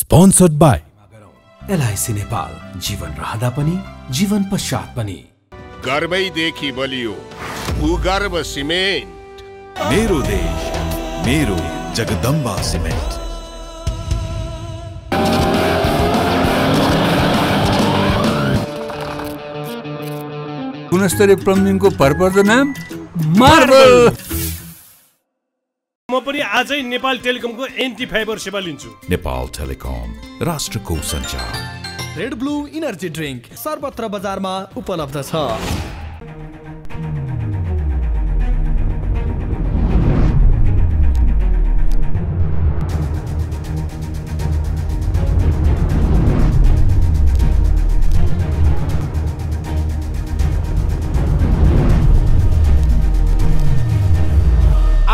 sponsored by LIC Nepal जीवन रहँदा पनि जीवन पश्चात पनि गर्वै गर्वैदेखि बलियो गर्व सिमेन्ट मेरो देश मेरो जगदम्बा सिमेन्ट गुणस्तरीय प्लम्बिङको पर्पर्द नाम मार्बल म पनि आजै नेपाल टेलिकमको एन्टी फाइबर सेवा लिन्छु नेपाल टेलिकम राष्ट्रको सञ्चार रेड ब्लू इनर्जी ड्रिङ्क सर्वत्र बजारमा उपलब्ध छ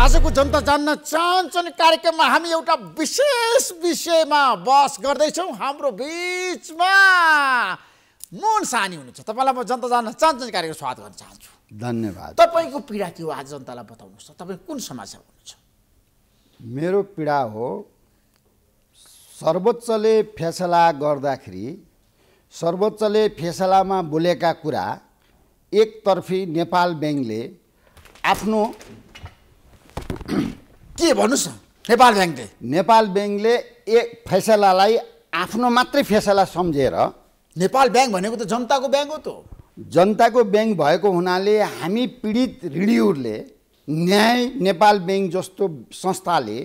आजको जनता जान्न चाहन्छन् कार्यक्रममा हामी एउटा विशेष विषयमा बस गर्दैछौँ हाम्रो बिचमा मोहन सानी हुनुहुन्छ तपाईँलाई म जनता जान्न चाहन्छन् कार्यक्रम स्वागत गर्न चाहन्छु धन्यवाद तपाईँको पीडा के हो आज जनतालाई बताउनुहोस् त तपाईँ कुन समस्या हुनुहुन्छ मेरो पीडा हो सर्वोच्चले फेसला गर्दाखेरि सर्वोच्चले फेसलामा बोलेका कुरा एकतर्फी नेपाल ब्याङ्कले आफ्नो के भन्नुहोस् न नेपाल ब्याङ्कले नेपाल ब्याङ्कले एक फैसलालाई आफ्नो मात्रै फैसला सम्झेर नेपाल ब्याङ्क भनेको त जनताको ब्याङ्क हो त जनताको ब्याङ्क भएको हुनाले हामी पीडित ऋणीहरूले न्याय नेपाल ब्याङ्क जस्तो संस्थाले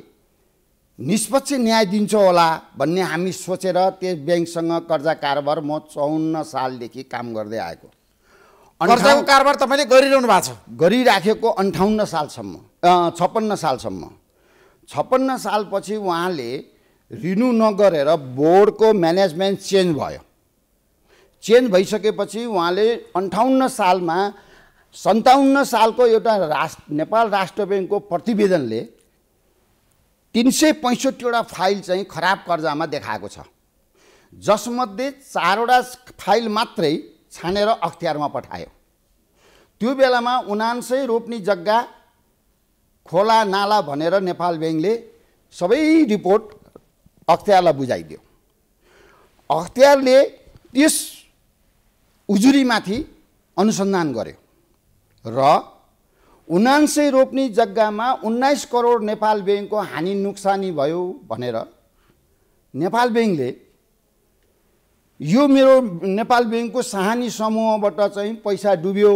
निष्पक्ष न्याय दिन्छ होला भन्ने हामी सोचेर त्यस ब्याङ्कसँग कर्जा कारोबार म चौन्न सालदेखि काम गर्दै आएको कर्जाको कारोबार तपाईँले गरिरहनु भएको छ गरिराखेको अन्ठाउन्न सालसम्म छप्पन्न सालसम्म छप्पन्न सालपछि उहाँले रिन्यु नगरेर बोर्डको म्यानेजमेन्ट चेन्ज भयो चेन्ज भइसकेपछि उहाँले अन्ठाउन्न सालमा सन्ताउन्न सालको एउटा राष्ट्र नेपाल राष्ट्र ब्याङ्कको प्रतिवेदनले तिन सय पैँसठीवटा फाइल चाहिँ खराब कर्जामा देखाएको छ जसमध्ये चारवटा फाइल मात्रै छानेर अख्तियारमा पठायो त्यो बेलामा उनान्सय रोप्ने जग्गा खोला नाला भनेर नेपाल ब्याङ्कले सबै रिपोर्ट अख्तियारलाई बुझाइदियो अख्तियारले त्यस उजुरीमाथि अनुसन्धान गर्यो र उनान्सय रोप्ने जग्गामा उन्नाइस करोड नेपाल ब्याङ्कको हानि नोक्सानी भयो भनेर नेपाल ब्याङ्कले यो मेरो नेपाल ब्याङ्कको सहानी समूहबाट चाहिँ पैसा डुब्यो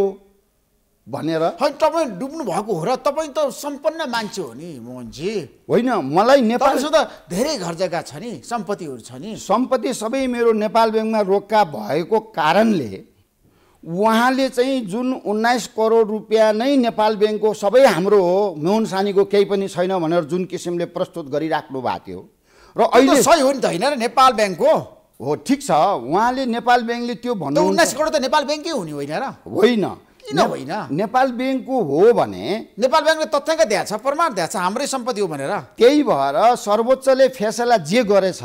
भनेर होइन तपाईँ डुब्नु भएको हो र तपाईँ त सम्पन्न मान्छे हो नि मोहनजी होइन मलाई नेपाल त धेरै घर जग्गा छ नि सम्पत्तिहरू छ नि सम्पत्ति सबै मेरो नेपाल ब्याङ्कमा रोक्का भएको कारणले उहाँले चाहिँ जुन उन्नाइस करोड रुपियाँ नै नेपाल ब्याङ्कको सबै हाम्रो हो मोहन सानीको केही पनि छैन भनेर जुन किसिमले प्रस्तुत गरिराख्नु भएको थियो र अहिले सही हो नि त होइन र नेपाल ब्याङ्कको हो ठिक छ उहाँले नेपाल ब्याङ्कले त्यो भन्नु उन्नाइस करोड त नेपाल ब्याङ्कै हुने होइन र होइन किन होइन नेपाल ब्याङ्कको हो भने नेपाल ब्याङ्कले तथ्याङ्क दिएको छ प्रमाण दिएको छ हाम्रै सम्पत्ति हो भनेर त्यही भएर सर्वोच्चले फैसला जे गरेछ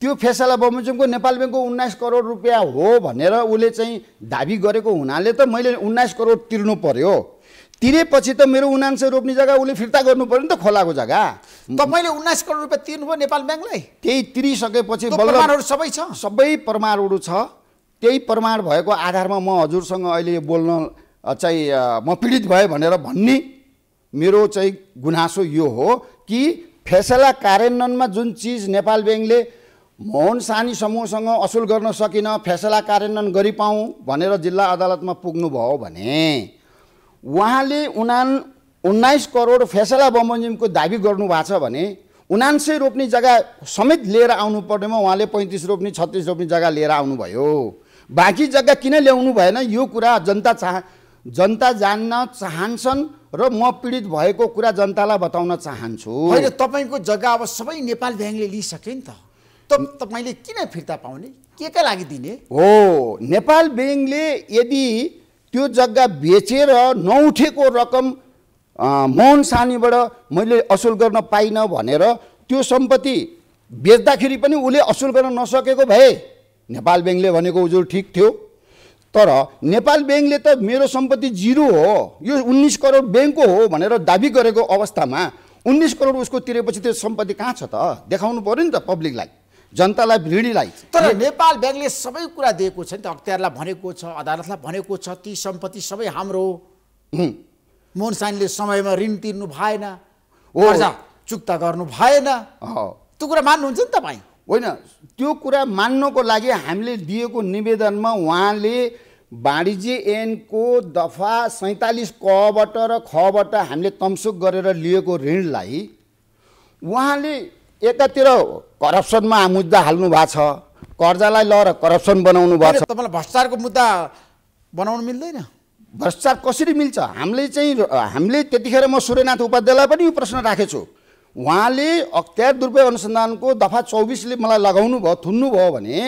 त्यो फेसला बमोजिमको नेपाल ब्याङ्कको उन्नाइस करोड रुपियाँ हो भनेर उसले चाहिँ दाबी गरेको हुनाले त मैले उन्नाइस करोड तिर्नु पर्यो तिरेपछि त मेरो उनान्से रोप्ने जग्गा उसले फिर्ता गर्नु पऱ्यो नि त खोलाको जग्गा तपाईँले उन्नाइस करोड रुपियाँ तिर्नुभयो नेपाल ब्याङ्कलाई त्यही तिरिसकेपछि सबै छ सबै प्रमाणहरू छ त्यही प्रमाण भएको आधारमा म हजुरसँग अहिले यो बोल्न चाहिँ म पीडित भएँ भनेर भन्ने मेरो चाहिँ गुनासो यो हो कि फेसला कार्यान्वयनमा जुन चिज नेपाल ब्याङ्कले मोहन सानी समूहसँग असुल गर्न सकिन फेसला कार्यान्वयन गरिपाउँ भनेर जिल्ला अदालतमा पुग्नुभयो भने उहाँले उना उन्नाइस करोड फेसला बमोजिमको दाबी गर्नुभएको छ भने उनान्सय रोप्ने जग्गा समेत लिएर आउनु पर्नेमा उहाँले पैँतिस रोप्ने छत्तिस रोप्ने जग्गा लिएर आउनुभयो बाँकी जग्गा किन ल्याउनु भएन यो कुरा जनता चाह जनता जान्न चाहन्छन् र म पीडित भएको कुरा जनतालाई बताउन चाहन्छु होइन तपाईँको जग्गा अब सबै नेपाल ब्याङ्कले लिइसके नि त तपाईँले किन फिर्ता पाउने के का लागि दिने हो नेपाल ब्याङ्कले यदि त्यो जग्गा बेचेर नउठेको रकम मोहन सानीबाट मैले असुल गर्न पाइनँ भनेर त्यो सम्पत्ति बेच्दाखेरि पनि उसले असुल गर्न नसकेको भए नेपाल ब्याङ्कले भनेको उजुर ठिक थियो तर नेपाल ब्याङ्कले त मेरो सम्पत्ति जिरो हो यो उन्नाइस करोड ब्याङ्कको हो भनेर दाबी गरेको अवस्थामा उन्नाइस करोड उसको तिरेपछि त्यो सम्पत्ति कहाँ छ त देखाउनु पऱ्यो नि त पब्लिकलाई जनतालाई भिडीलाई तर नेपाल ब्याङ्कले सबै कुरा दिएको छ नि त अख्तियारलाई भनेको छ अदालतलाई भनेको छ ती सम्पत्ति सबै हाम्रो हो मोहन साइनले समयमा ऋण तिर्नु भएन कर्जा चुक्ता गर्नु भएन त्यो कुरा मान्नुहुन्छ नि तपाईँ होइन त्यो कुरा मान्नको लागि हामीले दिएको निवेदनमा उहाँले वाणिज्य ऐनको दफा सैँतालिस कबाट र खबाट हामीले तमसुक गरेर लिएको ऋणलाई उहाँले एकातिर करप्सनमा मुद्दा हाल्नु भएको छ कर्जालाई लर करप्सन बनाउनु भएको छ तपाईँलाई भ्रष्टाचारको मुद्दा बनाउनु मिल्दैन भ्रष्टाचार कसरी मिल्छ हामीले चाहिँ हामीले त्यतिखेर म सूर्यनाथ उपाध्यायलाई पनि यो प्रश्न राखेको छु उहाँले अख्तियार दुरुपयोग अनुसन्धानको दफा चौबिसले मलाई लगाउनु भयो थुन्नु भयो भने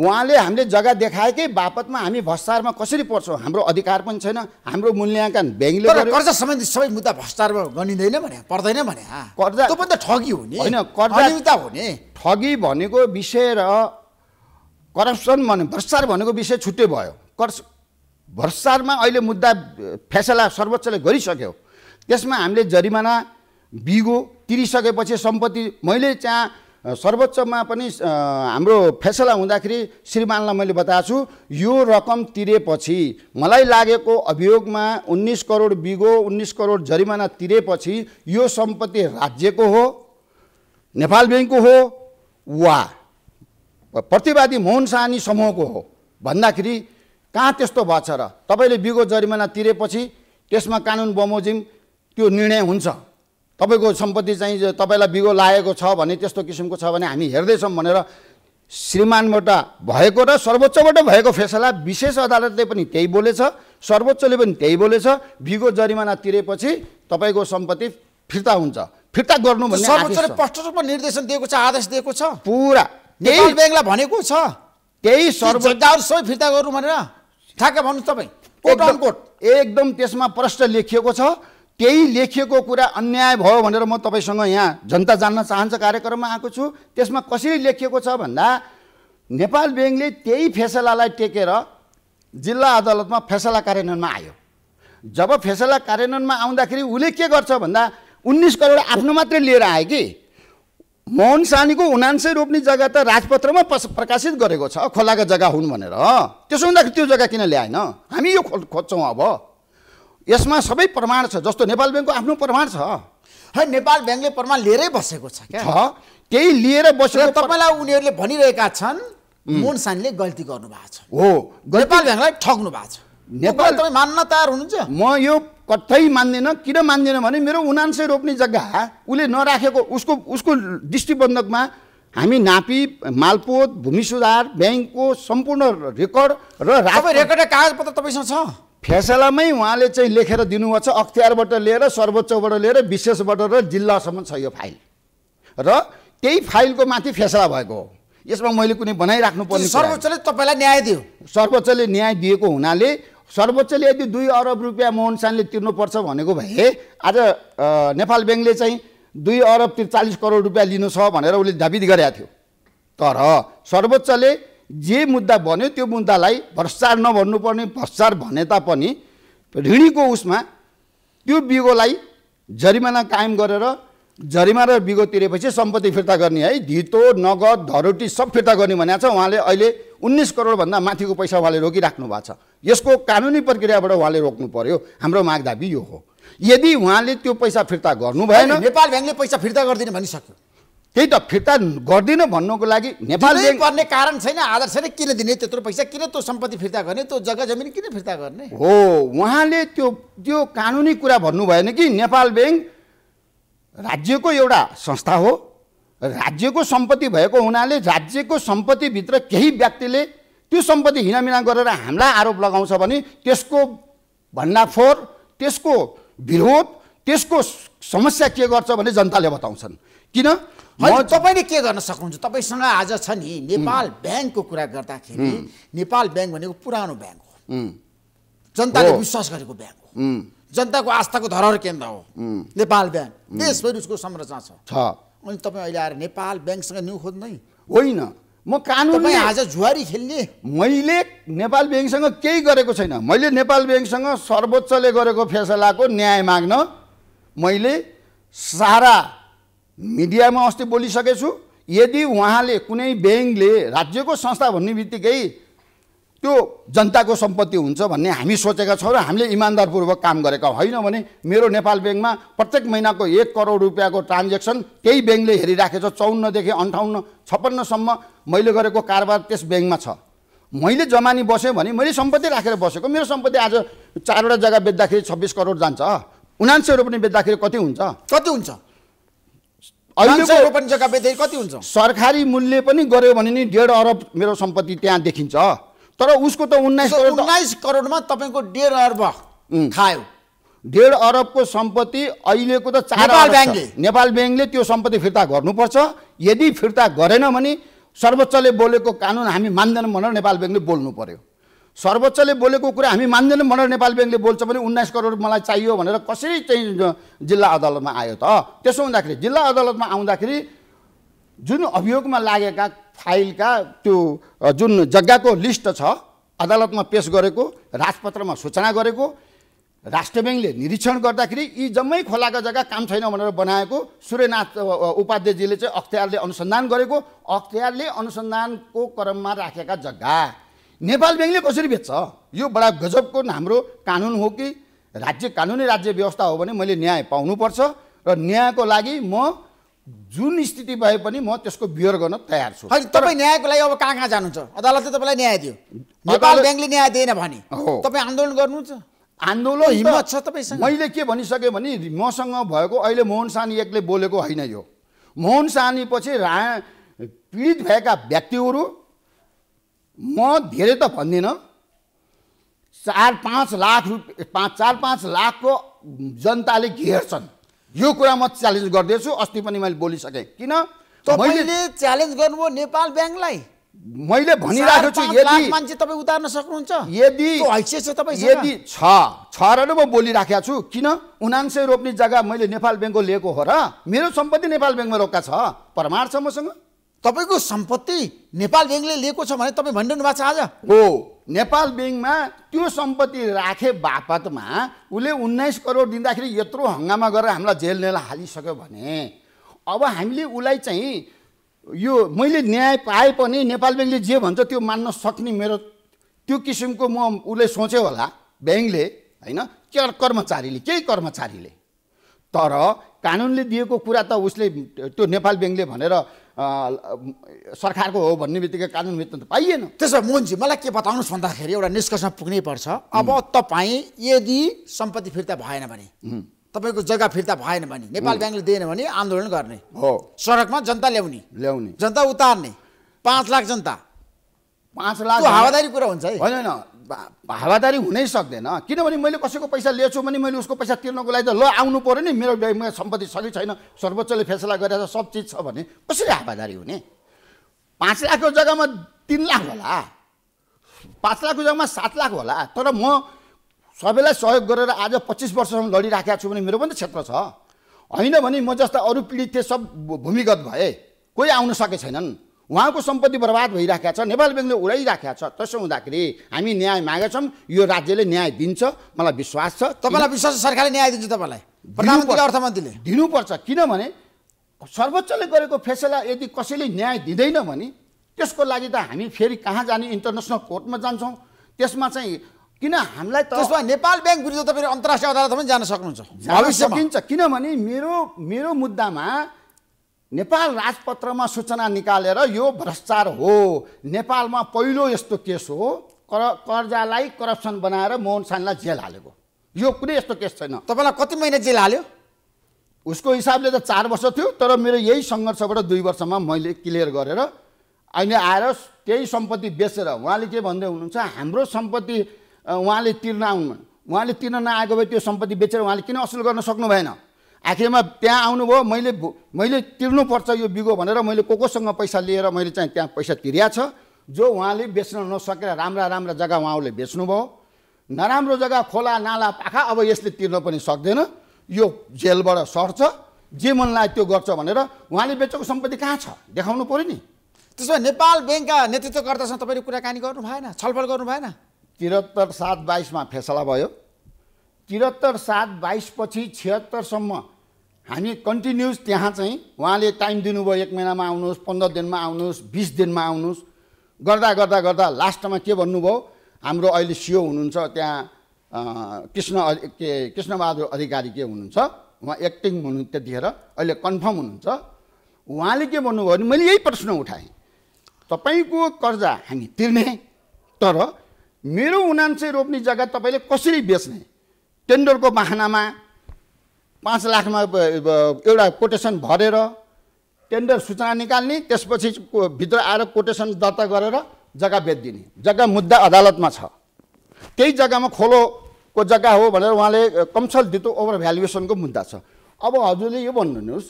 उहाँले हामीले जग्गा देखाएकै बापतमा हामी भ्रष्टारमा कसरी पर्छौँ हाम्रो अधिकार पनि छैन हाम्रो मूल्याङ्कन ब्याङ्कले कर्जा सम्बन्धी सबै मुद्दा भ्रष्टारमा गनिँदैन भने पर्दैन भने कर्जा त्यो पनि त ठगी हो नि होइन कर्जा हो नि ठगी भनेको विषय र करप्सन भने भ्रष्टार भनेको विषय छुट्टै भयो कर्स भ्रष्टारमा अहिले मुद्दा फैसला सर्वोच्चले गरिसक्यो त्यसमा हामीले जरिमाना बिगो तिरिसकेपछि सम्पत्ति मैले त्यहाँ सर्वोच्चमा पनि हाम्रो फैसला हुँदाखेरि श्रीमानलाई मैले बताएको छु यो रकम तिरेपछि मलाई लागेको अभियोगमा उन्नाइस करोड बिगो उन्नाइस करोड जरिमाना तिरेपछि यो सम्पत्ति राज्यको हो नेपाल ब्याङ्कको हो वा प्रतिवादी मोहन सानी समूहको हो भन्दाखेरि कहाँ त्यस्तो भएको छ र तपाईँले बिगो जरिमाना तिरेपछि त्यसमा कानुन बमोजिम त्यो निर्णय हुन्छ तपाईँको सम्पत्ति चाहिँ तपाईँलाई बिगो लागेको छ भने त्यस्तो किसिमको छ भने हामी हेर्दैछौँ भनेर श्रीमानबाट भएको र सर्वोच्चबाट भएको फैसला विशेष अदालतले पनि त्यही बोलेछ सर्वोच्चले पनि त्यही बोलेछ बिगो जरिमाना तिरेपछि तपाईँको सम्पत्ति फिर्ता हुन्छ फिर्ता गर्नु भने सर्वोच्चले स्पष्ट रूपमा निर्देशन दिएको छ आदेश दिएको छ पुरा त्यही ब्याङ्कलाई भनेको छ त्यही सर्वोच्च सबै फिर्ता गर्नु भनेर ठ्याक्कै भन्नुहोस् तपाईँ एकदम त्यसमा प्रष्ट लेखिएको छ त्यही लेखिएको कुरा अन्याय भयो भनेर म तपाईँसँग यहाँ जनता जान्न चाहन्छ कार्यक्रममा आएको छु त्यसमा कसरी लेखिएको छ भन्दा नेपाल ब्याङ्कले त्यही फेसलालाई टेकेर जिल्ला अदालतमा फेसला कार्यान्वयनमा आयो जब फेसला कार्यान्वयनमा आउँदाखेरि उसले के गर्छ भन्दा उन्नाइस करोड आफ्नो मात्रै लिएर आयो कि मोहन सानीको उनान्सय रोप्ने जग्गा त राजपत्रमा प्रकाशित गरेको छ खोलाको जग्गा हुन् भनेर त्यसो हुँदाखेरि त्यो जग्गा किन ल्याएन हामी यो खो खोज्छौँ अब यसमा सबै प्रमाण छ जस्तो नेपाल ब्याङ्कको आफ्नो प्रमाण छ है नेपाल ब्याङ्कले प्रमाण लिएरै बसेको छ क्या त्यही लिएर बसेर तपाईँलाई उनीहरूले भनिरहेका छन् मोहनसानीले गल्ती गर्नु भएको छ हो नेपाल ब्याङ्कलाई ठग्नु भएको छ नेपाल तपाईँ मान्न तयार हुनुहुन्छ म यो कतै मान्दिनँ किन मान्दिनँ भने मेरो उनान्सय रोप्ने जग्गा उसले नराखेको उसको उसको दृष्टिबन्धकमा हामी नापी मालपोत भूमि सुधार ब्याङ्कको सम्पूर्ण रेकर्ड र रेकर्ड कागजपत्र तपाईँसँग छ फेसलामै उहाँले चाहिँ लेखेर दिनुभएको छ अख्तियारबाट लिएर सर्वोच्चबाट लिएर विशेषबाट र जिल्लासम्म छ यो फाइल र त्यही फाइलको माथि फेसला भएको हो यसमा मैले कुनै बनाइराख्नु पर्ने सर्वोच्चले तपाईँलाई न्याय दियो सर्वोच्चले न्याय दिएको हुनाले सर्वोच्चले यदि दुई अरब रुपियाँ मोहन सानले तिर्नुपर्छ भनेको भए आज नेपाल ब्याङ्कले चाहिँ दुई अरब त्रिचालिस करोड रुपियाँ लिनु छ भनेर उसले दाबित गरेका थियो तर सर्वोच्चले जे मुद्दा भन्यो त्यो मुद्दालाई भ्रष्टाचार नभन्नुपर्ने भ्रष्टाचार भने तापनि ऋणीको उसमा त्यो बिगोलाई जरिमाना कायम गरेर जरिमाना बिगो तिरेपछि सम्पत्ति फिर्ता गर्ने है धितो नगद धरोटी सब फिर्ता गर्ने भनेको छ उहाँले अहिले उन्नाइस करोडभन्दा माथिको पैसा उहाँले रोकिराख्नु भएको छ यसको कानुनी प्रक्रियाबाट उहाँले रोक्नु पर्यो हाम्रो माग दाबी यो हो यदि उहाँले त्यो पैसा फिर्ता गर्नु भएन नेपाल ब्याङ्कले पैसा फिर्ता गरिदिनु भनिसक्यो त्यही त फिर्ता गर्दिनँ भन्नुको लागि नेपाल पर्ने कारण छैन आधार छैन किन दिने त्यत्रो पैसा किन त्यो सम्पत्ति फिर्ता गर्ने त्यो जग्गा जमिन किन फिर्ता गर्ने हो उहाँले त्यो त्यो कानुनी कुरा भन्नुभएन कि नेपाल ब्याङ्क राज्यको एउटा संस्था हो राज्यको सम्पत्ति भएको हुनाले राज्यको सम्पत्तिभित्र केही व्यक्तिले त्यो सम्पत्ति हिनामिना गरेर हामीलाई आरोप लगाउँछ भने त्यसको भन्डाफोर त्यसको विरोध त्यसको समस्या के गर्छ भने जनताले बताउँछन् किन तपाईँले के गर्न सक्नुहुन्छ तपाईँसँग आज छ नि नेपाल ब्याङ्कको कुरा गर्दाखेरि नेपाल ब्याङ्क भनेको पुरानो ब्याङ्क हो जनताले विश्वास गरेको ब्याङ्क हो जनताको आस्थाको धरोहर केन्द्र हो नेपाल ब्याङ्क देशभरि उसको संरचना छ अनि तपाईँ अहिले आएर नेपाल ब्याङ्कसँग न्यु खोज्दै होइन म कानुन आज जुहारी खेल्ने मैले नेपाल ब्याङ्कसँग केही गरेको छैन मैले नेपाल ब्याङ्कसँग सर्वोच्चले गरेको फैसलाको न्याय माग्न मैले सारा मिडियामा अस्ति बोलिसकेछु यदि उहाँले कुनै ब्याङ्कले राज्यको संस्था भन्ने बित्तिकै त्यो जनताको सम्पत्ति हुन्छ भन्ने हामी सोचेका छौँ र हामीले इमान्दारपूर्वक काम गरेका होइन भने मेरो नेपाल ब्याङ्कमा प्रत्येक महिनाको एक करोड रुपियाँको ट्रान्जेक्सन त्यही ब्याङ्कले हेरिराखेको छ चौन्नदेखि अन्ठाउन्न छप्पन्नसम्म मैले गरेको कारोबार त्यस ब्याङ्कमा छ मैले जमानी बसेँ भने मैले सम्पत्ति राखेर बसेको मेरो सम्पत्ति आज चारवटा जग्गा बेच्दाखेरि छब्बिस करोड जान्छ उनान्सेहरू पनि बेच्दाखेरि कति हुन्छ कति हुन्छ अहिलेको बेच्दै कति हुन्छ सरकारी मूल्य पनि गऱ्यो भने नि डेढ अरब मेरो सम्पत्ति त्यहाँ देखिन्छ तर उसको त उन्नाइस उन्नाइस करोडमा तपाईँको डेढ अरब खायो डेढ अरबको सम्पत्ति अहिलेको त चार ब्याङ्कले नेपाल ब्याङ्कले त्यो सम्पत्ति फिर्ता गर्नुपर्छ यदि फिर्ता गरेन भने सर्वोच्चले बोलेको कानुन हामी मान्दैनौँ भनेर नेपाल ब्याङ्कले बोल्नु पर्यो सर्वोच्चले बोलेको कुरा हामी मान्दैनौँ भनेर नेपाल ब्याङ्कले बोल्छ भने उन्नाइस करोड मलाई चाहियो भनेर कसरी चाहिँ जिल्ला अदालतमा आयो त त्यसो हुँदाखेरि जिल्ला अदालतमा आउँदाखेरि जुन अभियोगमा लागेका फाइलका त्यो जुन जग्गाको लिस्ट छ अदालतमा पेस गरेको राजपत्रमा सूचना गरेको राष्ट्र ब्याङ्कले निरीक्षण गर्दाखेरि यी जम्मै खोलाको जग्गा काम छैन भनेर बनाएको सूर्यनाथ उपाध्यायजीले चाहिँ अख्तियारले अनुसन्धान गरेको अख्तियारले अनुसन्धानको क्रममा राखेका जग्गा नेपाल ब्याङ्कले कसरी बेच्छ यो बडा गजबको हाम्रो कानुन हो कि राज्य कानुनी राज्य व्यवस्था हो भने मैले न्याय पाउनुपर्छ र न्यायको लागि म जुन स्थिति भए पनि म त्यसको बियर गर्न तयार छु तपाईँ न्यायको लागि अब कहाँ कहाँ जानुहुन्छ अदालतले तपाईँलाई न्याय दियो नेपाल ब्याङ्कले न्याय दिएन भने तपाईँ आन्दोलन गर्नुहुन्छ आन्दोलन हिम्मत छ तपाईँसँग मैले के भनिसकेँ भने मसँग भएको अहिले मोहन सानी एकले बोलेको होइन यो मोहन सानी पछि रा पीडित भएका व्यक्तिहरू म धेरै त भन्दिनँ चार पाँच लाख रुपियाँ पाँच चार पाँच लाखको जनताले घेर्छन् यो कुरा म च्यालेन्ज गर्दैछु अस्ति पनि मैले बोलिसकेँ किन मैले च्यालेन्ज गर्नुभयो नेपाल ब्याङ्कलाई मैले भनिरहेको छु यदि मान्छे तपाईँ उतार्न सक्नुहुन्छ यदि यदि छ छ र म बोलिराखेको छु किन उनान्सय रोप्ने जग्गा मैले नेपाल ब्याङ्कको लिएको हो र मेरो सम्पत्ति नेपाल ब्याङ्कमा रोक्का छ प्रमाण छ मसँग तपाईँको सम्पत्ति नेपाल ब्याङ्कले लिएको छ भने तपाईँ भनिरहनु भएको छ आज हो नेपाल ब्याङ्कमा त्यो सम्पत्ति राखे बापतमा उसले उन्नाइस करोड दिँदाखेरि यत्रो हङ्गामा गरेर हामीलाई जेल हालिसक्यो भने अब हामीले उसलाई चाहिँ यो मैले न्याय पाए पनि नेपाल ब्याङ्कले जे भन्छ त्यो मान्न सक्ने मेरो त्यो किसिमको म उसले सोचेँ होला ब्याङ्कले होइन के कर्मचारीले केही कर्मचारीले तर कानुनले दिएको कुरा त उसले त्यो नेपाल ब्याङ्कले भनेर सरकारको हो भन्ने बित्तिकै कानुन मित्र त पाइएन त्यसो भए मोहनजी मलाई के बताउनुहोस् भन्दाखेरि एउटा निष्कर्षमा पुग्नै पर्छ अब तपाईँ यदि सम्पत्ति फिर्ता भएन भने तपाईँको जग्गा फिर्ता भएन भने नेपाल ब्याङ्कले दिएन भने आन्दोलन गर्ने हो सडकमा जनता ल्याउने ल्याउने जनता उतार्ने पाँच लाख जनता पाँच लाख हावादारी कुरा हुन्छ है होइन हावादारी हुनै सक्दैन किनभने मैले कसैको पैसा लिएछु भने मैले उसको पैसा तिर्नको लागि त ल आउनु पऱ्यो नि मेरो सम्पत्ति छ कि छैन सर्वोच्चले फैसला गरेर सब चिज छ भने कसरी हावादारी हुने पाँच लाखको जग्गामा तिन लाख होला पाँच लाखको जग्गामा सात लाख होला तर म सबैलाई सहयोग गरेर आज पच्चिस वर्षसम्म लडिराखेको छु भने मेरो पनि क्षेत्र छ होइन भने म जस्ता अरू पीडित थिएँ सब भूमिगत भए कोही आउन सके छैनन् उहाँको सम्पत्ति बर्बाद भइराखेका छ नेपाल ब्याङ्कले उडाइराखेका छ त्यसो हुँदाखेरि हामी न्याय मागेछौँ यो राज्यले न्याय दिन्छ मलाई विश्वास छ तपाईँलाई विश्वास सरकारले न्याय दिन्छ तपाईँलाई प्रधानमन्त्री अर्थमन्त्रीले दिनुपर्छ किनभने सर्वोच्चले गरेको फैसला यदि कसैले न्याय दिँदैन भने त्यसको लागि त हामी फेरि कहाँ जाने इन्टरनेसनल कोर्टमा जान्छौँ त्यसमा चाहिँ किन हामीलाई त्यसमा नेपाल ब्याङ्क विरुद्ध तपाईँ अन्तर्राष्ट्रिय अदालतमा पनि जान सक्नुहुन्छ भविष्य सकिन्छ किनभने मेरो मेरो मुद्दामा नेपाल राजपत्रमा सूचना निकालेर यो भ्रष्टाचार हो नेपालमा पहिलो यस्तो केस हो कर कर्जालाई करप्सन बनाएर मोहन सानीलाई जेल हालेको यो कुनै यस्तो केस छैन तपाईँलाई कति महिना जेल हाल्यो उसको हिसाबले त चार वर्ष थियो तर मेरो यही सङ्घर्षबाट दुई वर्षमा मैले क्लियर गरेर अहिले आएर त्यही सम्पत्ति बेचेर उहाँले के भन्दै हुनुहुन्छ हाम्रो सम्पत्ति उहाँले तिर्न आउनु उहाँले तिर्न नआएको भए त्यो सम्पत्ति बेचेर उहाँले किन असुल गर्न सक्नु भएन आखिरमा त्यहाँ आउनुभयो मैले मैले तिर्नुपर्छ यो बिगो भनेर मैले को कोसँग पैसा लिएर मैले चाहिँ त्यहाँ पैसा तिर्या छ जो उहाँले बेच्न नसकेर राम्रा राम्रा जग्गा उहाँले बेच्नुभयो नराम्रो जग्गा खोला नाला पाखा अब यसले तिर्न पनि सक्दैन यो जेलबाट सर्छ जे मन लाग्यो त्यो गर्छ भनेर उहाँले बेचेको सम्पत्ति कहाँ छ देखाउनु पऱ्यो नि त्यसो भए नेपाल ब्याङ्कका नेतृत्वकर्तासँग तपाईँले कुराकानी गर्नु भएन छलफल गर्नु भएन त्रिहत्तर सात बाइसमा फैसला भयो त्रिहत्तर सात बाइसपछि छिहत्तरसम्म हामी कन्टिन्युस त्यहाँ चाहिँ उहाँले टाइम दिनुभयो एक महिनामा आउनुहोस् पन्ध्र दिनमा आउनुहोस् बिस दिनमा आउनुहोस् गर्दा गर्दा गर्दा लास्टमा के भन्नुभयो हाम्रो अहिले सिओ हुनुहुन्छ त्यहाँ कृष्ण के कृष्णबहादुर अधिकारी के हुनुहुन्छ उहाँ एक्टिङ हुनु त्यतिखेर अहिले कन्फर्म हुनुहुन्छ उहाँले के भन्नुभयो भने मैले यही प्रश्न उठाएँ तपाईँको कर्जा हामी तिर्ने तर मेरो उनान्से रोप्ने जग्गा तपाईँले कसरी बेच्ने टेन्डरको बाहनामा पाँच लाखमा एउटा कोटेसन भरेर टेन्डर सूचना निकाल्ने त्यसपछि भित्र आएर कोटेसन दर्ता गरेर जग्गा बेचिदिने जग्गा मुद्दा अदालतमा छ त्यही जग्गामा खोलोको जग्गा हो भनेर उहाँले कमसल दितो ओभर भ्यालुएसनको मुद्दा छ अब हजुरले यो भन्नुहोस्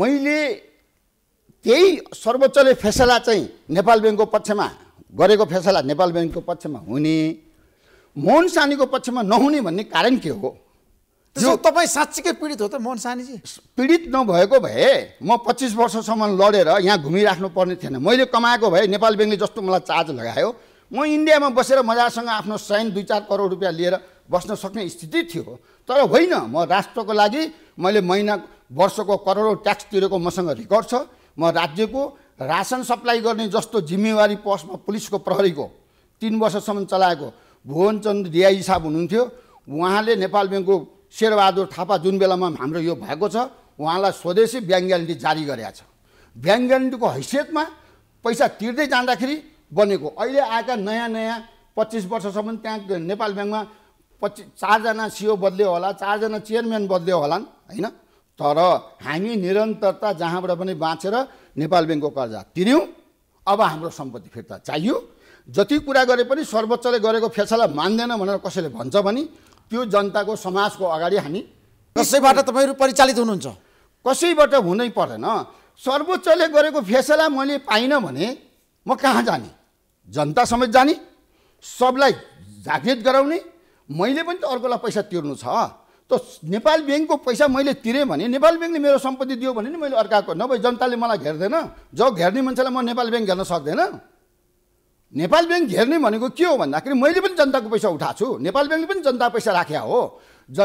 मैले त्यही सर्वोच्चले फैसला चाहिँ नेपाल ब्याङ्कको पक्षमा गरेको फैसला नेपाल ब्याङ्कको पक्षमा हुने मोहन सानीको पक्षमा नहुने भन्ने कारण के हो त्यसो तपाईँ साँच्चीकै पीडित हो त मोहन सानीजी पीडित नभएको भए म पच्चिस वर्षसम्म लडेर यहाँ घुमिराख्नु पर्ने थिएन मैले कमाएको भए नेपाल ब्याङ्कले जस्तो मलाई चार्ज लगायो म इन्डियामा बसेर मजासँग आफ्नो साइन दुई चार करोड रुपियाँ लिएर बस्न सक्ने स्थिति थियो तर होइन म राष्ट्रको लागि मैले महिना वर्षको करोडौँ ट्याक्स तिरेको मसँग रेकर्ड छ म राज्यको रासन सप्लाई गर्ने जस्तो जिम्मेवारी पसमा पुलिसको प्रहरीको तिन वर्षसम्म चलाएको भुवनचन्द्र रियाई साहब हुनुहुन्थ्यो उहाँले नेपाल ब्याङ्कको शेरबहादुर थापा जुन बेलामा हाम्रो यो भएको छ उहाँलाई स्वदेशी ब्याङ्क ग्यारेन्टी जारी गरेका छ ब्याङ्क ग्यारेन्टीको हैसियतमा पैसा तिर्दै जाँदाखेरि बनेको अहिले आएका नयाँ नयाँ पच्चिस वर्षसम्म त्यहाँ नेपाल ब्याङ्कमा पच्चिस चारजना सिओ बद्लियो होला चारजना चेयरम्यान बद्लियो होलान् होइन तर हामी निरन्तरता जहाँबाट पनि बाँचेर नेपाल ब्याङ्कको कर्जा तिर्यौँ अब हाम्रो सम्पत्ति फिर्ता चाहियो जति कुरा गरे पनि सर्वोच्चले गरेको फैसला मान्दैन भनेर कसैले भन्छ भने त्यो जनताको समाजको अगाडि हामी कसैबाट तपाईँहरू परिचालित हुनुहुन्छ कसैबाट हुनै पर्दैन सर्वोच्चले गरेको फेसला मैले पाइनँ भने म कहाँ जाने जनता समेत जाने सबलाई जागृत गराउने मैले पनि त अर्कोलाई पैसा तिर्नु छ त नेपाल ब्याङ्कको पैसा मैले तिरेँ भने नेपाल ब्याङ्कले मेरो सम्पत्ति दियो भने नि मैले अर्काको नभए जनताले मलाई घेर्दैन जब घेर्ने मान्छेलाई म नेपाल ब्याङ्क घेर्न सक्दैन नेपाल ब्याङ्क घेर्ने भनेको के हो भन्दाखेरि मैले पनि जनताको पैसा उठाएको छु नेपाल ब्याङ्कले पनि जनता पैसा राख्या हो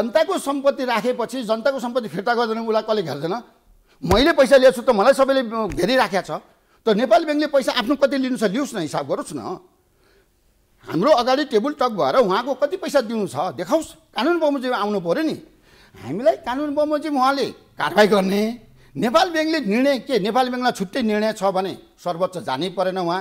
जनताको सम्पत्ति राखेपछि जनताको सम्पत्ति फिर्ता गर्दैन उसलाई कसले घेर्दैन मैले पैसा लिएको त मलाई सबैले घेरिराखेको छ त नेपाल ब्याङ्कले पैसा आफ्नो कति लिनु छ लियोस् न हिसाब गरोस् न हाम्रो अगाडि टेबल टक भएर उहाँको कति पैसा दिनु छ देखाओस् कानुन बमोजिम आउनु पऱ्यो नि हामीलाई कानुन बमोजिम उहाँले कारवाही गर्ने नेपाल ब्याङ्कले निर्णय के नेपाल ब्याङ्कलाई छुट्टै निर्णय छ भने सर्वोच्च जानै परेन उहाँ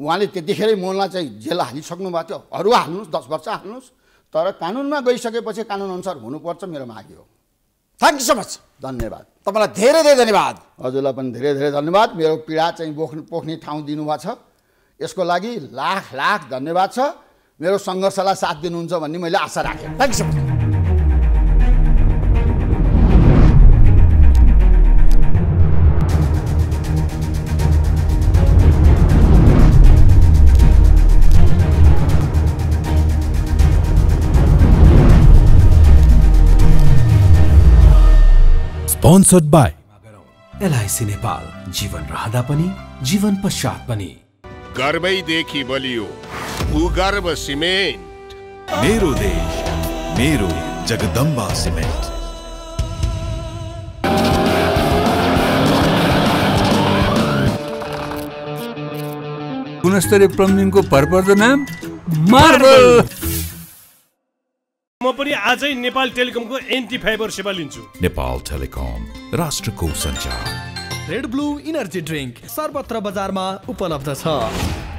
उहाँले त्यतिखेरै मोल्ला चाहिँ जेल हालिसक्नु भएको थियो अरू हाल्नुहोस् दस वर्ष हाल्नुहोस् तर कानुनमा गइसकेपछि कानुनअनुसार हुनुपर्छ मेरो मागी हो थ्याङ्क यू सो मच धन्यवाद तपाईँलाई धेरै धेरै धन्यवाद हजुरलाई पनि धेरै धेरै धन्यवाद मेरो पीडा चाहिँ बोख् पोख्ने ठाउँ दिनुभएको छ यसको लागि लाख लाख धन्यवाद छ मेरो सङ्घर्षलाई साथ दिनुहुन्छ भन्ने मैले आशा राखेँ thank you so much sponsored by LIC Nepal जीवन रहँदा पनि जीवन पश्चात पनि गर्वै गर्वैदेखि बलियो भूगर्भ सिमेन्ट मेरो देश मेरो जगदम्बा सिमेन्ट गुणस्तरीय प्लम्बिङको पर्पर्द नाम मार्बल म पनि आजै नेपाल टेलिकमको एन्टी फाइबर सेवा लिन्छु नेपाल टेलिकम राष्ट्रको सञ्चार रेड ब्लू इनर्जी ड्रिङ्क सर्वत्र बजारमा उपलब्ध छ